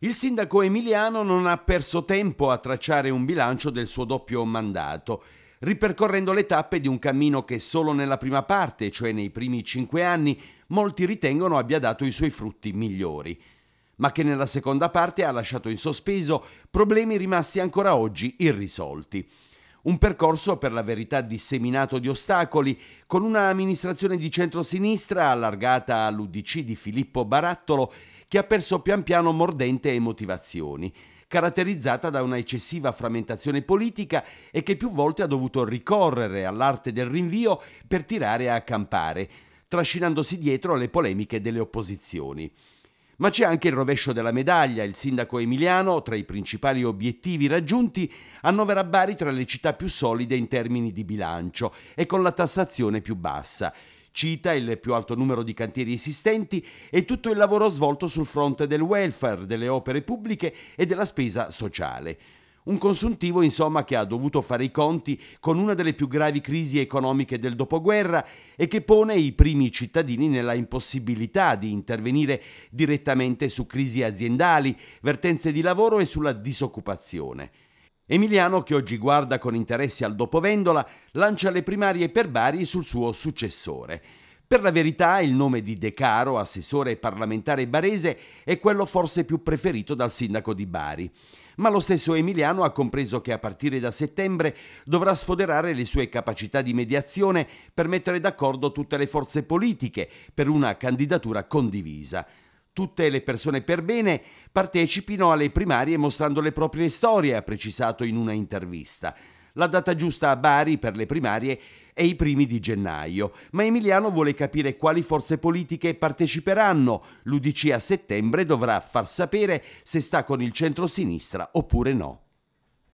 Il sindaco Emiliano non ha perso tempo a tracciare un bilancio del suo doppio mandato, ripercorrendo le tappe di un cammino che solo nella prima parte, cioè nei primi cinque anni, molti ritengono abbia dato i suoi frutti migliori, ma che nella seconda parte ha lasciato in sospeso problemi rimasti ancora oggi irrisolti. Un percorso per la verità disseminato di ostacoli, con una amministrazione di centrosinistra allargata all'UDC di Filippo Barattolo, che ha perso pian piano mordente e motivazioni caratterizzata da una eccessiva frammentazione politica e che più volte ha dovuto ricorrere all'arte del rinvio per tirare a campare, trascinandosi dietro le polemiche delle opposizioni. Ma c'è anche il rovescio della medaglia. Il sindaco Emiliano, tra i principali obiettivi raggiunti, annovera Bari tra le città più solide in termini di bilancio e con la tassazione più bassa cita il più alto numero di cantieri esistenti e tutto il lavoro svolto sul fronte del welfare, delle opere pubbliche e della spesa sociale. Un consuntivo, insomma, che ha dovuto fare i conti con una delle più gravi crisi economiche del dopoguerra e che pone i primi cittadini nella impossibilità di intervenire direttamente su crisi aziendali, vertenze di lavoro e sulla disoccupazione. Emiliano, che oggi guarda con interesse al dopovendola, lancia le primarie per Bari sul suo successore. Per la verità il nome di De Caro, assessore parlamentare barese, è quello forse più preferito dal sindaco di Bari. Ma lo stesso Emiliano ha compreso che a partire da settembre dovrà sfoderare le sue capacità di mediazione per mettere d'accordo tutte le forze politiche per una candidatura condivisa tutte le persone per bene partecipino alle primarie mostrando le proprie storie, ha precisato in una intervista. La data giusta a Bari per le primarie è i primi di gennaio, ma Emiliano vuole capire quali forze politiche parteciperanno. L'Udc a settembre dovrà far sapere se sta con il centro-sinistra oppure no.